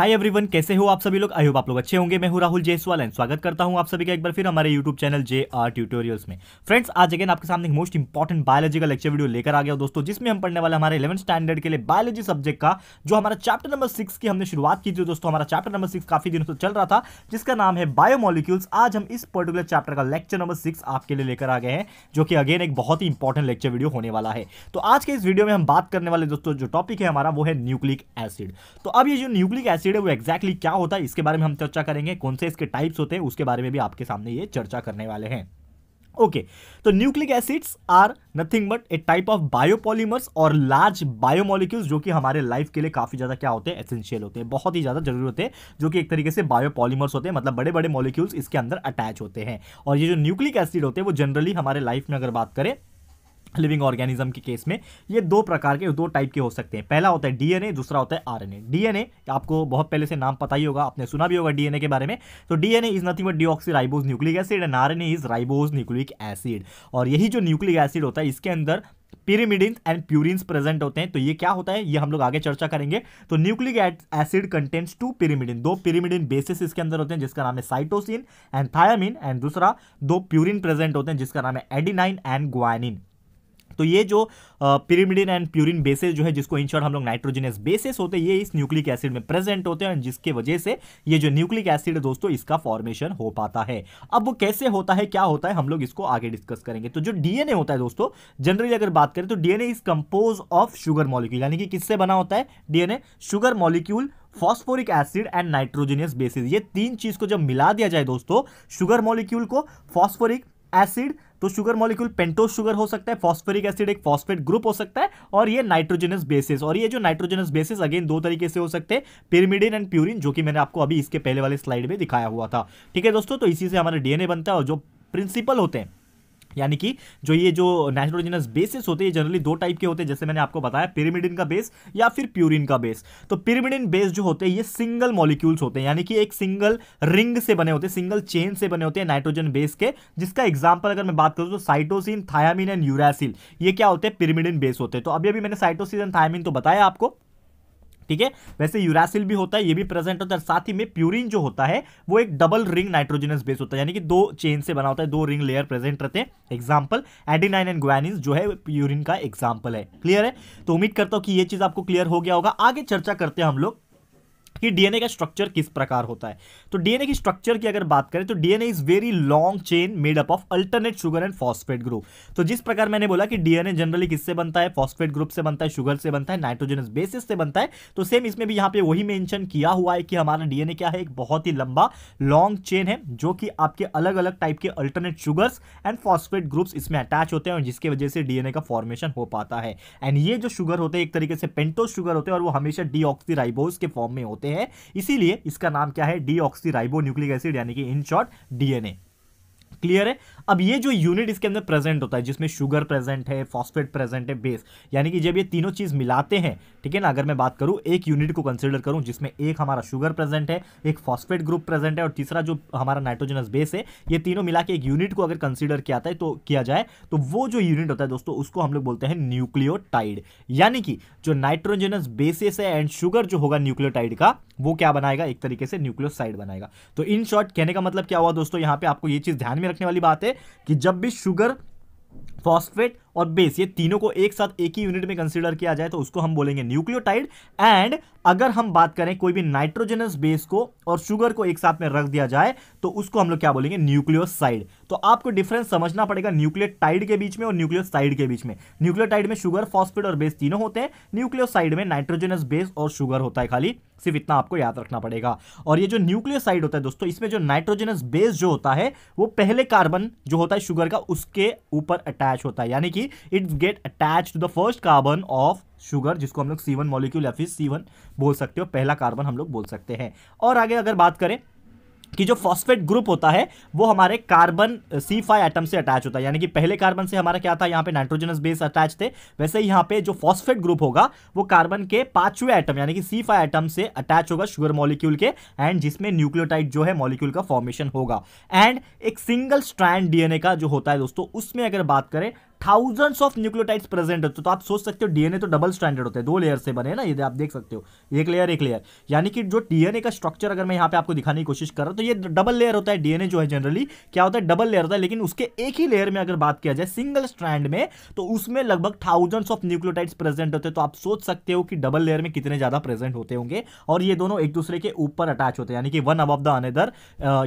hi everyone कैसे हो आप सभी लोग आई होप आप लोग अच्छे होंगे मैं हूं राहुल जयसवाल एंड स्वागत करता हूं आप सभी का एक बार फिर हमारे YouTube channel J R tutorials में फ्रेंड्स आज अगेन आपके सामने मोस्ट इंपॉर्टेंट बायोलॉजी का लेक्चर वीडियो लेकर आ गया दोस्तों जिसमें हम पढ़ने वाले हमारे इलेवन स्टैंडर्ड के लिए बायोलॉजी सब्जेक्ट का जो हमारा चैप्टर नंबर सिक्स की हमने शुरुआत की थी दोस्तों हमारा चैप्टर नंबर सिक्स काफी दिनों से चल रहा था जिसका नाम है बायोमोलिक्यूल्स आज हम इस पर्टिकुलर चैप्टर का लेक्चर नंबर सिक्स आपके लिए लेकर आ गए हैं जो कि अगेन एक बहुत ही इंपॉर्टेंट लेक्चर वीडियो होने वाला है तो आज के इस वीडियो में हम बात करने वाले दोस्तों जो टॉपिक है हमारा वो है न्यूक्लिक एसिड तो अब ये जो न्यूक्लिक एसिड एसिड है वो एक्जैक्टली क्या होता है इसके बारे में हम चर्चा करेंगे कौन से इसके टाइप्स होते हैं उसके बारे में भी आपके सामने ये चर्चा करने वाले हैं ओके तो nucleic acids are nothing but a type of biopolymers और लार्ज बायोमोलिक्यूल्स जो कि हमारे लाइफ के लिए काफ़ी ज़्यादा क्या होते हैं एसेंशियल होते हैं बहुत ही ज़्यादा जरूरी होते हैं जो कि एक तरीके से बायोपॉलीमर्स होते हैं मतलब बड़े बड़े मॉलिक्यूल्स इसके अंदर अटैच होते हैं और ये जो न्यूक्लिक एसिड होते हैं वो जनरली हमारे लाइफ में अगर बात करें लिविंग ऑर्गेनिज्म के केस में ये दो प्रकार के दो टाइप के हो सकते हैं पहला होता है डीएनए दूसरा होता है आरएनए डीएनए आपको बहुत पहले से नाम पता ही होगा आपने सुना भी होगा डीएनए के बारे में तो DNA is nothing but deoxyribose nucleic acid and RNA is ribose nucleic acid और यही जो न्यूक्लिक एसिड होता है इसके अंदर पिरीमिडिन एंड प्यूरिन्स प्रेजेंट होते हैं तो ये क्या होता है ये हम लोग आगे चर्चा करेंगे तो nucleic acid contents two pyrimidine दो पिरीमिडिन बेसिस इसके अंदर होते हैं जिसका नाम है साइटोसिन एंड थायामिन एंड दूसरा दो प्यूरिन प्रेजेंट होते हैं जिसका नाम है एडिनाइन एंड ग्वानिन तो ये जो पिरीमिडिन एंड प्यूरिन बेसिस जो है जिसको इन शॉर्ट हम लोग नाइट्रोजनस बेसिस होते हैं ये इस न्यूक्लिक एसिड में प्रेजेंट होते हैं जिसके वजह से ये जो न्यूक्लिक एसिड है दोस्तों इसका फॉर्मेशन हो पाता है अब वो कैसे होता है क्या होता है हम लोग इसको आगे डिस्कस करेंगे तो जो डीएनए होता है दोस्तों जनरली अगर बात करें तो DNA is compose of sugar molecule यानी कि किससे बना होता है DNA sugar molecule phosphoric acid and nitrogenous bases ये तीन चीज को जब मिला दिया जाए दोस्तों शुगर मॉलिक्यूल को फॉस्फोरिक एसिड तो शुगर मॉलिक्यूल पेंटोस शुगर हो सकता है फॉस्फोरिक एसिड एक फॉस्फेट ग्रुप हो सकता है और ये नाइट्रोजनस बेसिस और ये जो नाइट्रोजनस बेसिस अगेन दो तरीके से हो सकते हैं पिरमिडिन एंड प्यूरिन जो कि मैंने आपको अभी इसके पहले वाले स्लाइड में दिखाया हुआ था ठीक है दोस्तों तो इसी से हमारे डीएनए बनता है और जो प्रिंसिपल होते हैं यानी कि जो ये जो नाइट्रोजनस बेसिस होते हैं जनरली दो टाइप के होते हैं जैसे मैंने आपको बताया पिरिमिडिन का बेस या फिर प्यूरिन का बेस तो पिरिमिडिन बेस जो होते हैं ये सिंगल मॉलिक्यूल्स होते हैं यानी कि एक सिंगल रिंग से बने होते हैं सिंगल चेन से बने होते हैं नाइट्रोजन बेस के जिसका एग्जाम्पल अगर मैं बात करूँ तो साइटोसिन थायामिन एंड यूरासिल ये क्या होते हैं पिरिमिडिन बेस होते हैं तो अभी अभी मैंने साइटोसिन एंड थायामिन तो बताया आपको ठीक है वैसे यूरासिल भी होता है ये भी प्रेजेंट होता है साथ ही में प्यूरिन जो होता है वो एक डबल रिंग नाइट्रोजनस बेस होता है यानी कि दो चेन से बना होता है दो रिंग लेयर प्रेजेंट रहते हैं एग्जाम्पल एडीनाइन एंड ग्वानिन जो है प्यूरिन का एग्जाम्पल है क्लियर है तो उम्मीद करता हूँ कि ये चीज आपको क्लियर हो गया होगा आगे चर्चा करते हैं हम लोग कि डीएनए का स्ट्रक्चर किस प्रकार होता है तो डीएनए की स्ट्रक्चर की अगर बात करें तो DNA is very long chain made up of alternate sugar and phosphate group तो जिस प्रकार मैंने बोला कि डीएनए जनरली किससे बनता है फॉस्फेट ग्रुप से बनता है शुगर से बनता है नाइट्रोजनस बेसिस से बनता है तो सेम इसमें भी यहाँ पे वही मेंशन किया हुआ है कि हमारा डीएनए क्या है एक बहुत ही लंबा लॉन्ग चेन है जो कि आपके अलग अलग टाइप के alternate sugars and phosphate groups इसमें अटैच होते हैं और जिसकी वजह से डीएनए का फॉर्मेशन हो पाता है एंड ये जो शुगर होते हैं एक तरीके से पेंटोस शुगर होते हैं और वो हमेशा डी के फॉर्म में होते होते हैं इसीलिए इसका नाम क्या है डी न्यूक्लिक एसिड यानी कि इन शॉर्ट डीएनए क्लियर है अब ये जो यूनिट इसके अंदर प्रेजेंट होता है जिसमें शुगर प्रेजेंट है फॉस्फेट प्रेजेंट है बेस यानी कि जब ये तीनों चीज़ मिलाते हैं ठीक है ना अगर मैं बात करूं एक यूनिट को कंसिडर करूं जिसमें एक हमारा शुगर प्रेजेंट है एक फॉस्फेट ग्रुप प्रेजेंट है और तीसरा जो हमारा नाइट्रोजनस बेस है ये तीनों मिला के एक यूनिट को अगर कंसिडर किया जाए तो किया जाए तो वो जो यूनिट होता है दोस्तों उसको हम लोग बोलते हैं न्यूक्लियोटाइड यानी कि जो नाइट्रोजनस बेसिस है एंड शुगर जो होगा न्यूक्लियोटाइड का वो क्या बनाएगा एक तरीके से न्यूक्लियोसाइड बनाएगा तो इन शॉर्ट कहने का मतलब क्या हुआ दोस्तों यहाँ पे आपको ये चीज़ ध्यान में रखने वाली बात है कि जब भी शुगर फॉस्फेट और बेस ये तीनों को एक साथ एक ही यूनिट में कंसीडर किया जाए तो उसको हम बोलेंगे न्यूक्लियोटाइड एंड अगर हम बात करें कोई भी नाइट्रोजनस बेस को और शुगर को एक साथ में रख दिया जाए तो उसको हम लोग क्या बोलेंगे न्यूक्लियोसाइड तो आपको डिफरेंस समझना पड़ेगा न्यूक्लियोटाइड के बीच में और न्यूक्लियोसाइड के बीच में न्यूक्लियोटाइड में शुगर फॉस्फेट और बेस तीनों होते हैं न्यूक्लियोसाइड में नाइट्रोजनस बेस और शुगर होता है खाली सिर्फ इतना आपको याद रखना पड़ेगा और ये जो न्यूक्लियोसाइड होता है दोस्तों इसमें जो नाइट्रोजनस बेस जो होता है वो पहले कार्बन जो होता है शुगर का उसके ऊपर अटैच अटैच होता है यानी कि it's get attach to the first carbon of sugar जिसको हम लोग सीवन मॉलिक्यूल या फिर सीवन बोल सकते हो पहला कार्बन हम लोग बोल सकते हैं और आगे अगर बात करें कि जो फॉस्फेट ग्रुप होता है वो हमारे कार्बन सी फाइव एटम से अटैच होता है यानी कि पहले कार्बन से हमारा क्या था यहाँ पे नाइट्रोजनस बेस अटैच थे वैसे ही यहाँ पे जो फॉस्फेट ग्रुप होगा वो कार्बन के पांचवें एटम यानी कि सी फाइव एटम से अटैच होगा शुगर मॉलिक्यूल के एंड जिसमें न्यूक्लियोटाइड जो है मॉलिक्यूल का फॉर्मेशन होगा एंड एक सिंगल स्ट्रैंड डीएनए का जो होता है दोस्तों उसमें अगर बात करें थाउजेंड्स ऑफ न्यूक्लियोटाइड्स प्रेजेंट होते तो आप सोच सकते हो डीएनए तो डबल स्टैंडर्ड होते हैं दो लेयर से बने ना ये आप देख सकते हो एक लेयर एक लेयर यानी कि जो डीएनए का स्ट्रक्चर अगर मैं यहाँ पे आपको दिखाने की कोशिश कर रहा हूँ तो ये डबल लेयर होता है डीएनए जो है जनरली क्या होता है डबल लेयर होता है लेकिन उसके एक ही लेयर में अगर बात किया जाए सिंगल स्ट्रैंड में तो उसमें लगभग थाउजेंड्स ऑफ न्यूक्लियोटाइड्स प्रेजेंट होते हैं तो आप सोच सकते हो कि डबल लेयर में कितने ज्यादा प्रेजेंट होते होंगे और ये दोनों एक दूसरे के ऊपर अटैच होते हैं यानी कि वन अब द अनदर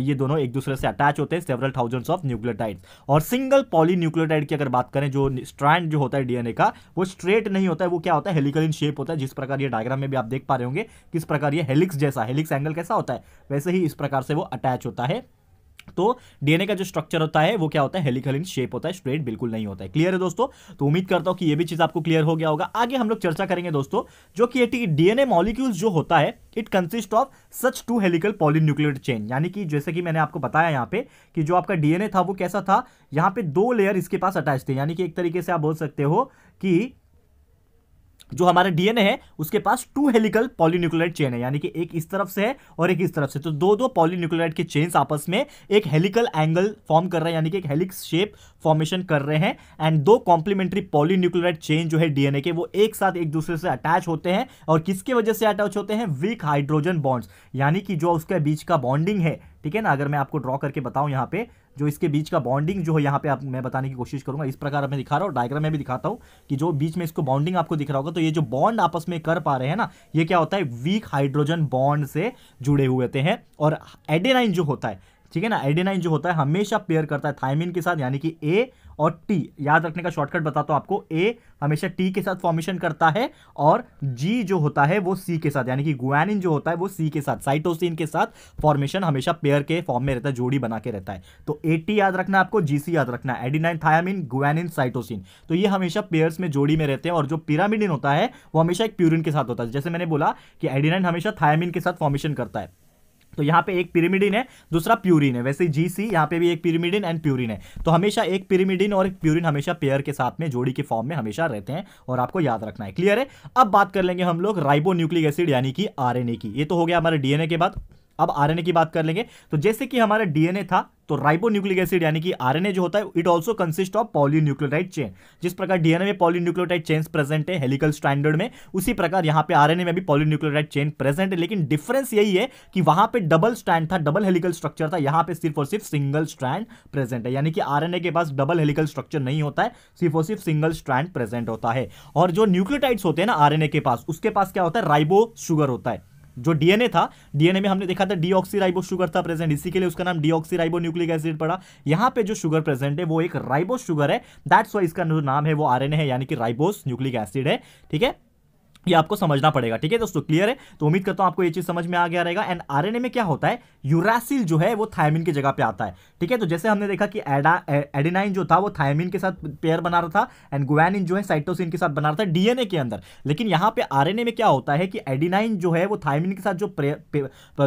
ये दोनों एक दूसरे से अटैच होते हैं सेवरल थाउजेंड्स ऑफ न्यूक्लियोटाइड और सिंगल पॉली न्यूक्लियोटाइड की अगर बात करें करें जो स्ट्रैंड जो होता है डीएनए का वो स्ट्रेट नहीं होता है वो क्या होता है हेलिकल इन शेप होता है जिस प्रकार ये डायग्राम में भी आप देख पा रहे होंगे किस प्रकार ये हेलिक्स जैसा हेलिक्स एंगल कैसा होता है वैसे ही इस प्रकार से वो अटैच होता है तो डीएनए का जो स्ट्रक्चर होता है वो क्या होता है हेलिकल इन शेप होता है स्ट्रेट बिल्कुल नहीं होता है क्लियर है दोस्तों तो उम्मीद करता हूं कि ये भी चीज आपको क्लियर हो गया होगा आगे हम लोग चर्चा करेंगे दोस्तों जो कि डीएनए मॉलिक्यूल्स जो होता है it consist of such two helical polynuclear chain यानी कि जैसे कि मैंने आपको बताया यहाँ पे कि जो आपका डीएनए था वो कैसा था यहाँ पे दो लेयर इसके पास अटैच थे यानी कि एक तरीके से आप बोल सकते हो कि जो हमारा डीएनए है उसके पास टू हेलिकल पॉलीन्यूक्लियोलाइट चेन है यानी कि एक इस तरफ से है और एक इस तरफ से तो दो दो पॉलीन्यूक्लियोलाइट के चेन्स आपस में एक हेलिकल एंगल फॉर्म कर रहे हैं यानी कि एक हेलिक्स शेप फॉर्मेशन कर रहे हैं एंड दो कॉम्प्लीमेंट्री पॉलीन्यूक्लियोलाइट चेन जो है डीएनए के वो एक साथ एक दूसरे से अटैच होते हैं और किसके वजह से अटैच होते हैं वीक हाइड्रोजन बॉन्ड्स यानी कि जो उसके बीच का बॉन्डिंग है ठीक है ना अगर मैं आपको ड्रॉ करके बताऊं यहाँ पे जो इसके बीच का बॉन्डिंग जो है यहाँ पे आप मैं बताने की कोशिश करूँगा इस प्रकार मैं दिखा रहा हूँ डायग्राम में भी दिखाता हूँ कि जो बीच में इसको बॉन्डिंग आपको दिख रहा होगा तो ये जो बॉन्ड आपस में कर पा रहे हैं ना ये क्या होता है वीक हाइड्रोजन बॉन्ड से जुड़े हुए होते हैं और एडेनाइन जो होता है ठीक है ना एडेनाइन जो होता है हमेशा पेयर करता है थायमिन के साथ यानी कि ए और टी याद रखने का शॉर्टकट बताता हूं आपको ए हमेशा टी के साथ फॉर्मेशन करता है और जी जो होता है वो सी के साथ यानी कि गुआनिन जो होता है वो सी के साथ साइटोसिन के साथ फॉर्मेशन हमेशा पेयर के फॉर्म में रहता है जोड़ी बना के रहता है तो ए टी याद रखना आपको जी सी याद रखना है एडीनाइन थायामिन गुआनिन साइटोसिन तो ये हमेशा पेयर्स में जोड़ी में रहते हैं और जो पिरामिडिन होता है वो हमेशा एक प्यूरिन के साथ होता है जैसे मैंने बोला कि एडीनाइन हमेशा थायामिन के साथ फॉर्मेशन करता है तो यहाँ पे एक पिरीमिडिन है दूसरा प्यूरिन है वैसे जी सी यहाँ पे भी एक पिरीमिडिन एंड प्यूरिन है तो हमेशा एक पिरीमिडिन और एक प्यूरिन हमेशा पेयर के साथ में जोड़ी के फॉर्म में हमेशा रहते हैं और आपको याद रखना है क्लियर है अब बात कर लेंगे हम लोग राइबो न्यूक्लिक एसिड यानी कि आर की ये तो हो गया हमारे डीएनए के बाद अब आरएनए की बात कर लेंगे तो जैसे कि हमारा डीएनए था तो राइबोन्यूक्लिक एसिड यानी कि आरएनए जो होता है it also consist of polynucleotide chain जिस प्रकार डीएनए में पॉलीन्यूक्लियोटाइड चेन प्रेजेंट है हेलिकल स्टैंडर्ड में उसी प्रकार यहां पे आरएनए में भी पॉलीन्यूक्लियोटाइड चेन प्रेजेंट है लेकिन डिफरेंस यही है कि वहां पे डबल स्टैंड था डबल हेलिकल स्ट्रक्चर था यहां पर सिर्फ और सिर्फ सिंगल स्ट्रैंड प्रेजेंट है यानी कि आरएनए के पास डबल हेलिकल स्ट्रक्चर नहीं होता है सिर्फ और सिर्फ सिंगल स्ट्रैंड प्रेजेंट होता है और जो न्यूक्लियोटाइड्स होते हैं ना आरएनए के पास उसके पास क्या होता है राइबो शुगर होता है जो डीएनए था डीएनए में हमने देखा था डीऑक्सीराइबो शुगर था प्रेजेंट इसी के लिए उसका नाम डीऑक्सीराइबो न्यूक्लिक एसिड पड़ा यहाँ पे जो शुगर प्रेजेंट है वो एक राइबो शुगर है दैट्स वाई इसका जो नाम है वो आरएनए है यानी कि राइबोस न्यूक्लिक एसिड है ठीक है ये आपको समझना पड़ेगा ठीक है दोस्तों क्लियर है तो उम्मीद करता हूं आपको ये चीज समझ में आ गया रहेगा एंड आरएनए में क्या होता है यूरासिल जो है वो थायमिन की जगह पे आता है ठीक है तो जैसे हमने देखा कि एडिनाइन जो था वो थायमिन के साथ पेयर बना रहा था एंड गुआनिन जो है साइटोसिन के साथ बना रहा था डीएनए के अंदर लेकिन यहाँ पे आरएनए में क्या होता है कि एडिनाइन जो है वो थायमिन के साथ जो पे,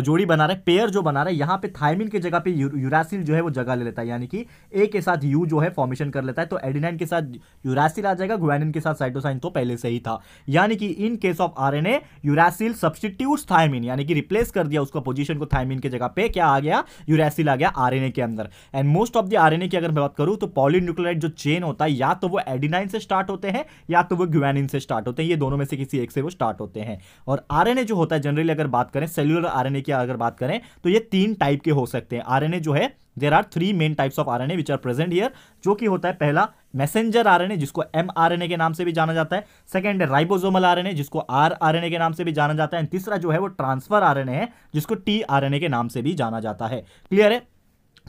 जोड़ी बना रहा है पेयर जो बना रहा है यहाँ पे थायमिन की जगह पर यूरासिल जो है वो जगह ले लेता है यानी कि ए के साथ यू जो है फॉर्मेशन कर लेता है तो एडिनाइन के साथ यूरासिल आ जाएगा गुआनिन के साथ साइटोसाइन तो पहले से ही था यानी कि in case of R N A uracil substitute thymine यानी कि रिप्लेस कर दिया उसका पोजिशन को थायमिन की जगह पे क्या आ गया यूरासिल आ गया आरएनए के अंदर अंदर and most of the RNA की अगर मैं बात करूं तो पॉलीन्यूक्लियोटाइड जो चेन होता है या तो वो एडिनाइन से स्टार्ट होते हैं या तो वो ग्यूएनिन से स्टार्ट होते हैं ये दोनों में से किसी एक से वो स्टार्ट होते हैं और आरएनए जो होता है जनरली अगर बात करें सेल्यूलर आरएनए की अगर बात करें तो ये तीन टाइप के हो सकते हैं आरएनए जो है there are three main types of RNA which are present here जो कि होता है पहला मैसेंजर आरएनए जिसको एम आरएनए के नाम से भी जाना जाता है सेकंड है राइबोसोमल आरएनए जिसको आर आरएनए के नाम से भी जाना जाता है तीसरा जो है वो ट्रांसफर आरएनए है जिसको टी आरएनए के नाम से भी जाना जाता है क्लियर है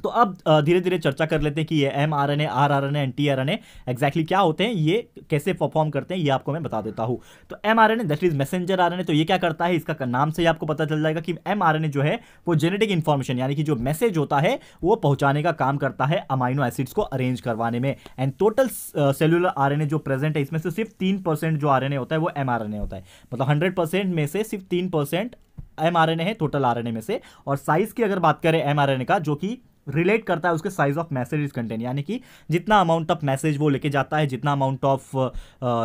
तो अब धीरे धीरे चर्चा कर लेते हैं कि ये M R N A R R N A N T R N A exactly क्या होते हैं ये कैसे परफॉर्म करते हैं ये आपको मैं बता देता हूँ तो M R N A that is messenger R N A तो ये क्या करता है इसका नाम से ही आपको पता चल जाएगा कि एम आर एन ए जो है वो जेनेटिक इन्फॉर्मेशन यानी कि जो मैसेज होता है वो पहुंचाने का काम करता है अमाइनो एसिड्स को अरेंज करवाने में and total cellular R N A जो प्रेजेंट है इसमें से सिर्फ तीन परसेंट जो आर एन ए होता है वो एम आर एन ए होता है मतलब हंड्रेड परसेंट में से सिर्फ तीन percent M R N A है टोटल आर एन ए में से और साइज की अगर बात करें एम आर एन ए का जो कि रिलेट करता है उसके साइज ऑफ मैसेज कंटेंट यानी कि जितना अमाउंट ऑफ मैसेज वो लेके जाता है जितना अमाउंट ऑफ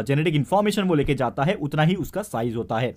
जेनेटिक इन्फॉर्मेशन वो लेके जाता है उतना ही उसका साइज होता है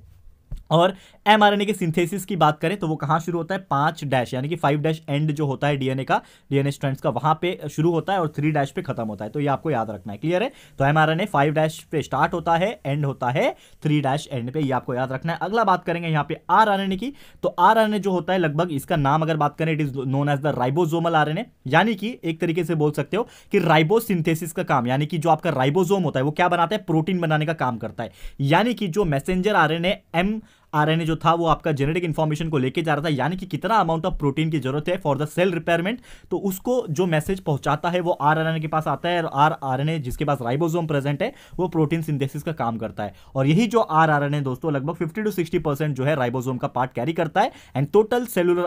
और एमआरएनए के सिंथेसिस की बात करें तो वो कहाँ शुरू होता है पाँच डैश यानी कि फाइव डैश एंड जो होता है डीएनए का डीएनए स्ट्रैंड्स का वहाँ पे शुरू होता है और थ्री डैश पे खत्म होता है तो ये आपको याद रखना है क्लियर है तो एम आर फाइव डैश पे स्टार्ट होता है एंड होता है थ्री डैश एंड पे ये आपको याद रखना है अगला बात करेंगे यहाँ पे आर की तो आर जो होता है लगभग इसका नाम अगर बात करें it is known as the ribosomal R यानी कि एक तरीके से बोल सकते हो कि राइबोसिंथेसिस का काम यानी कि जो आपका राइबोजोम होता है वो क्या बनाता है प्रोटीन बनाने का काम करता है यानी कि जो messenger R M M RNA जो था वो आपका जेनेटिक इन्फॉर्मेशन को लेके जा रहा था यानी कि कितना अमाउंट ऑफ प्रोटीन की जरूरत है फॉर द सेल रिपेयरमेंट तो उसको जो मैसेज पहुंचाता है वो आरआरएनए के पास आता है और आर आरआरएनए जिसके पास राइबोसोम प्रेजेंट है वो प्रोटीन सिंथेसिस का काम करता है और यही जो आर आरआरएनए दोस्तों लगभग 50 टू 60 परसेंट जो है राइबोजोम का पार्ट कैरी करता है एंड टोटल सेलुलर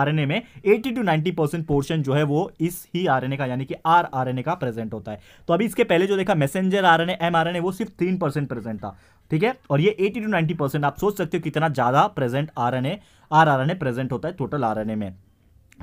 आरएनए में eighty to ninety percent portion जो है वो इस ही आरएनए का यानी कि आर आरआरएनए का प्रेजेंट होता है तो अभी इसके पहले जो देखा मैसेंजर आरएनए एमआरएनए वो सिर्फ तीन परसेंट प्रेजेंट था ठीक है और ये 80 टू 90 परसेंट आप सोच सकते हो कितना ज़्यादा present R N A R R N A present होता है टोटल आर एन ए में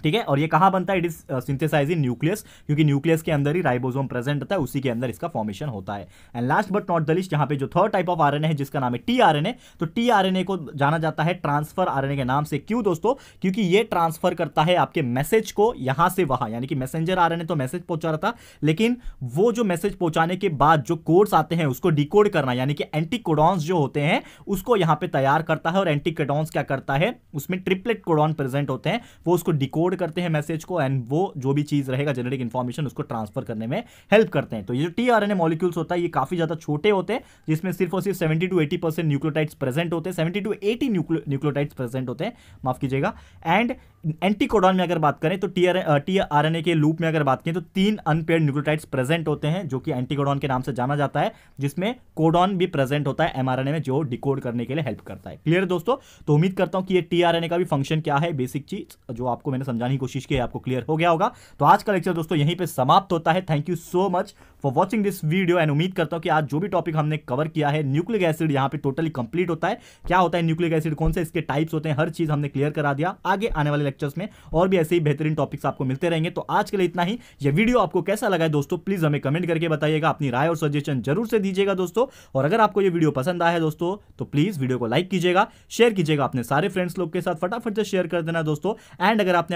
ठीक है और ये कहाँ बनता है it is synthesize in nucleus क्योंकि न्यूक्लियस के अंदर ही राइबोसोम प्रेजेंट होता है उसी के अंदर इसका फॉर्मेशन होता है and last but not the list यहाँ पे जो थर्ड टाइप ऑफ आरएनए है जिसका नाम है टी आरएनए तो टी आरएनए को जाना जाता है ट्रांसफर आरएनए के नाम से क्यों दोस्तों क्योंकि ये ट्रांसफर करता है आपके मैसेज को यहाँ से वहां यानी कि मैसेंजर आरएनए तो मैसेज पहुंचा रहा था लेकिन वो जो मैसेज पहुंचाने के बाद जो कोड्स आते हैं उसको डिकोड करना यानी कि एंटीकोडॉन्स जो होते हैं उसको यहाँ पे तैयार करता है और एंटीकोडॉन्स क्या करता है उसमें ट्रिपलेट कोडॉन प्रेजेंट होते हैं वो उसको डिकोड कोड करते हैं मैसेज को एंड वो जो भी चीज़ रहेगा जेनेटिक इन्फॉर्मेशन उसको ट्रांसफर करने में हेल्प करते हैं तो ये जो T R N A molecules होता है ये काफ़ी ज़्यादा छोटे होते हैं जिसमें सिर्फ और सिर्फ seventy to eighty percent nucleotides present होते हैं seventy to eighty nucleotides present होते हैं माफ कीजिएगा एंड एंटीकोडॉन में अगर बात करें तो T R T R N A के लूप में अगर बात करें तो तीन अनपेड न्यूक्लोटाइड्स प्रेजेंट होते हैं जो कि एंटीकोडॉन के नाम से जाना जाता है जिसमें कोडॉन भी प्रेजेंट होता है एमआरएनए में जो डिकोड करने के लिए हेल्प करता है क्लियर दोस्तों तो उम्मीद करता हूं कि ये टीआरएनए का भी फंक्शन क्या है बेसिक चीज जो आपको मैंने समझाने की कोशिश की आपको क्लियर हो गया होगा तो आज का लेक्चर दोस्तों यहीं पर समाप्त होता है thank you so much for watching this video and उम्मीद करता हूँ कि आज जो भी टॉपिक हमने कवर किया है न्यूक्लिक एसिड यहाँ पे टोटली कंप्लीट होता है क्या होता है न्यूक्लिक एसिड कौन से इसके टाइप्स होते हैं हर चीज हमने क्लियर करा दिया आगे आने वाले लेक्चर्स में और भी ऐसे ही बेहतरीन टॉपिक्स आपको मिलते रहेंगे तो आज के लिए इतना ही यह वीडियो आपको कैसा लगा है दोस्तों प्लीज हमें कमेंट करके बताइएगा अपनी राय और सजेशन जरूर से दीजिएगा दोस्तों और अगर आपको ये वीडियो पसंद आया है दोस्तों तो प्लीज वीडियो को लाइक कीजिएगा शेयर कीजिएगा अपने सारे फ्रेंड्स लोग के साथ फटाफट से शेयर कर देना दोस्तों एंड अगर आपने